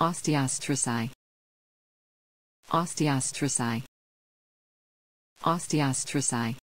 Osteostraci. Osteostraci. Osteostraci.